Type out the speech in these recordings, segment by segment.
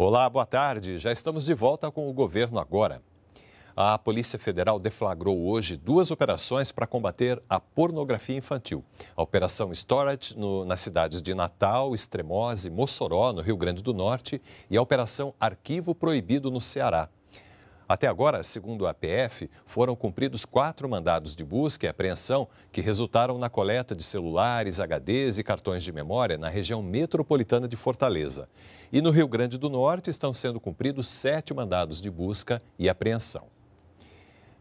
Olá, boa tarde. Já estamos de volta com o governo agora. A Polícia Federal deflagrou hoje duas operações para combater a pornografia infantil. A Operação Storage no, nas cidades de Natal, Extremose, Mossoró, no Rio Grande do Norte, e a Operação Arquivo Proibido no Ceará. Até agora, segundo a PF, foram cumpridos quatro mandados de busca e apreensão que resultaram na coleta de celulares, HDs e cartões de memória na região metropolitana de Fortaleza. E no Rio Grande do Norte estão sendo cumpridos sete mandados de busca e apreensão.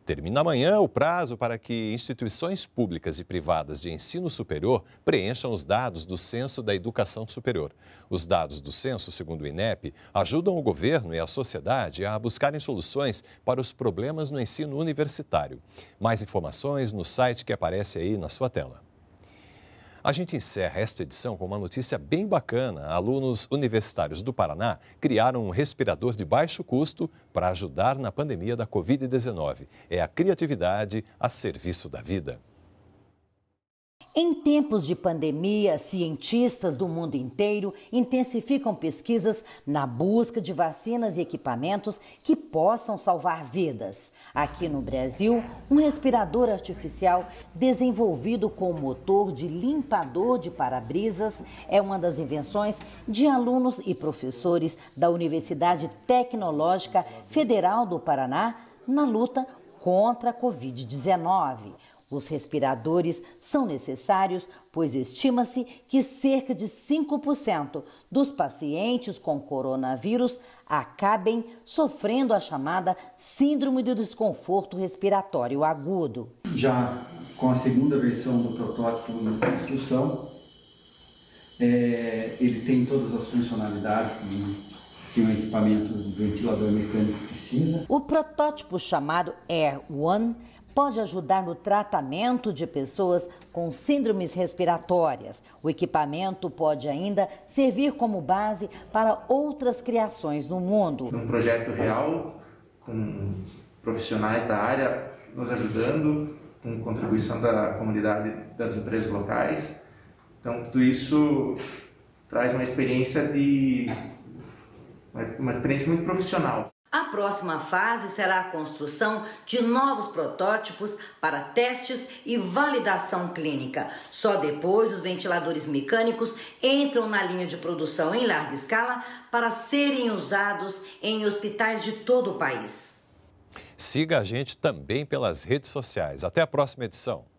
Termina amanhã o prazo para que instituições públicas e privadas de ensino superior preencham os dados do Censo da Educação Superior. Os dados do censo, segundo o INEP, ajudam o governo e a sociedade a buscarem soluções para os problemas no ensino universitário. Mais informações no site que aparece aí na sua tela. A gente encerra esta edição com uma notícia bem bacana. Alunos universitários do Paraná criaram um respirador de baixo custo para ajudar na pandemia da Covid-19. É a criatividade a serviço da vida. Em tempos de pandemia, cientistas do mundo inteiro intensificam pesquisas na busca de vacinas e equipamentos que possam salvar vidas. Aqui no Brasil, um respirador artificial desenvolvido com motor de limpador de para-brisas é uma das invenções de alunos e professores da Universidade Tecnológica Federal do Paraná na luta contra a Covid-19. Os respiradores são necessários, pois estima-se que cerca de 5% dos pacientes com coronavírus acabem sofrendo a chamada Síndrome do Desconforto Respiratório Agudo. Já com a segunda versão do protótipo em construção, é, ele tem todas as funcionalidades que um equipamento ventilador mecânico precisa. O protótipo chamado Air One pode ajudar no tratamento de pessoas com síndromes respiratórias. O equipamento pode ainda servir como base para outras criações no mundo. Um projeto real com profissionais da área nos ajudando, com contribuição da comunidade das empresas locais. Então, tudo isso traz uma experiência de uma experiência muito profissional. A próxima fase será a construção de novos protótipos para testes e validação clínica. Só depois os ventiladores mecânicos entram na linha de produção em larga escala para serem usados em hospitais de todo o país. Siga a gente também pelas redes sociais. Até a próxima edição.